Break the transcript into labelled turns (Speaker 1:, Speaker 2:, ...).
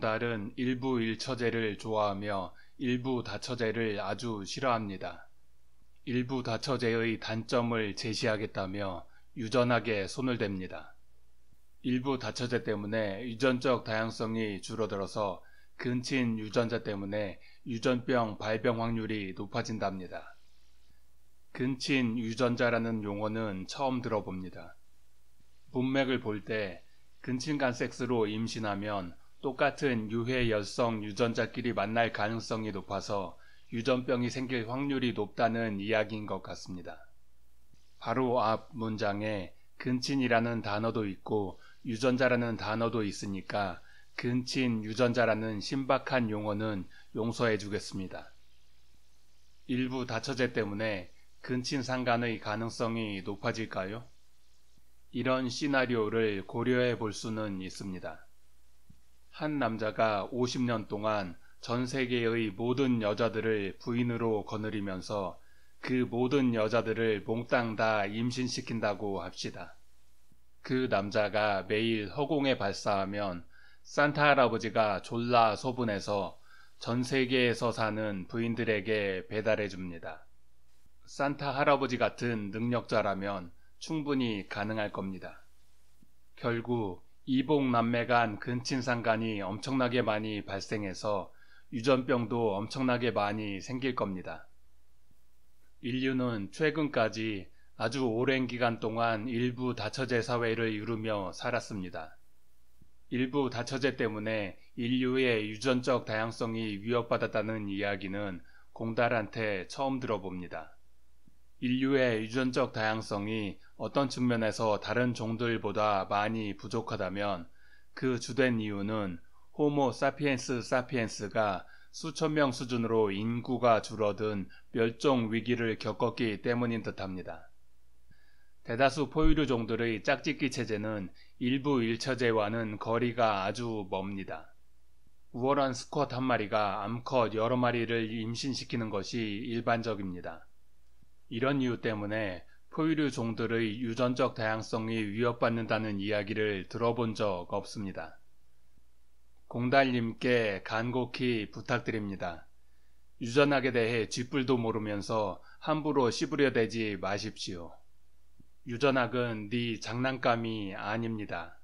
Speaker 1: 정달은 일부 일처제를 좋아하며 일부 다처제를 아주 싫어합니다. 일부 다처제의 단점을 제시하겠다며 유전하게 손을 댑니다. 일부 다처제 때문에 유전적 다양성이 줄어들어서 근친 유전자 때문에 유전병 발병 확률이 높아진답니다. 근친 유전자라는 용어는 처음 들어봅니다. 문맥을 볼 때 근친간섹스로 임신하면 똑같은 유해 열성 유전자끼리 만날 가능성이 높아서 유전병이 생길 확률이 높다는 이야기인 것 같습니다. 바로 앞 문장에 근친이라는 단어도 있고 유전자라는 단어도 있으니까 근친 유전자라는 신박한 용어는 용서해 주겠습니다. 일부 다처제 때문에 근친 상간의 가능성이 높아질까요? 이런 시나리오를 고려해 볼 수는 있습니다. 한 남자가 50년 동안 전 세계의 모든 여자들을 부인으로 거느리면서 그 모든 여자들을 몽땅 다 임신시킨다고 합시다. 그 남자가 매일 허공에 발사하면 산타 할아버지가 졸라 소분해서 전 세계에서 사는 부인들에게 배달해 줍니다. 산타 할아버지 같은 능력자라면 충분히 가능할 겁니다. 결국 이복남매간 근친상간이 엄청나게 많이 발생해서 유전병도 엄청나게 많이 생길 겁니다. 인류는 최근까지 아주 오랜 기간 동안 일부 다처제 사회를 이루며 살았습니다. 일부 다처제 때문에 인류의 유전적 다양성이 위협받았다는 이야기는 공달한테 처음 들어봅니다. 인류의 유전적 다양성이 어떤 측면에서 다른 종들보다 많이 부족하다면 그 주된 이유는 호모 사피엔스 사피엔스가 수천 명 수준으로 인구가 줄어든 멸종 위기를 겪었기 때문인 듯합니다. 대다수 포유류종들의 짝짓기 체제는 일부 일처제와는 거리가 아주 멉니다. 우월한 스쿼트 한 마리가 암컷 여러 마리를 임신시키는 것이 일반적입니다. 이런 이유 때문에 포유류 종들의 유전적 다양성이 위협받는다는 이야기를 들어본 적 없습니다. 공달님께 간곡히 부탁드립니다. 유전학에 대해 쥐뿔도 모르면서 함부로 씹으려 대지 마십시오. 유전학은 네 장난감이 아닙니다.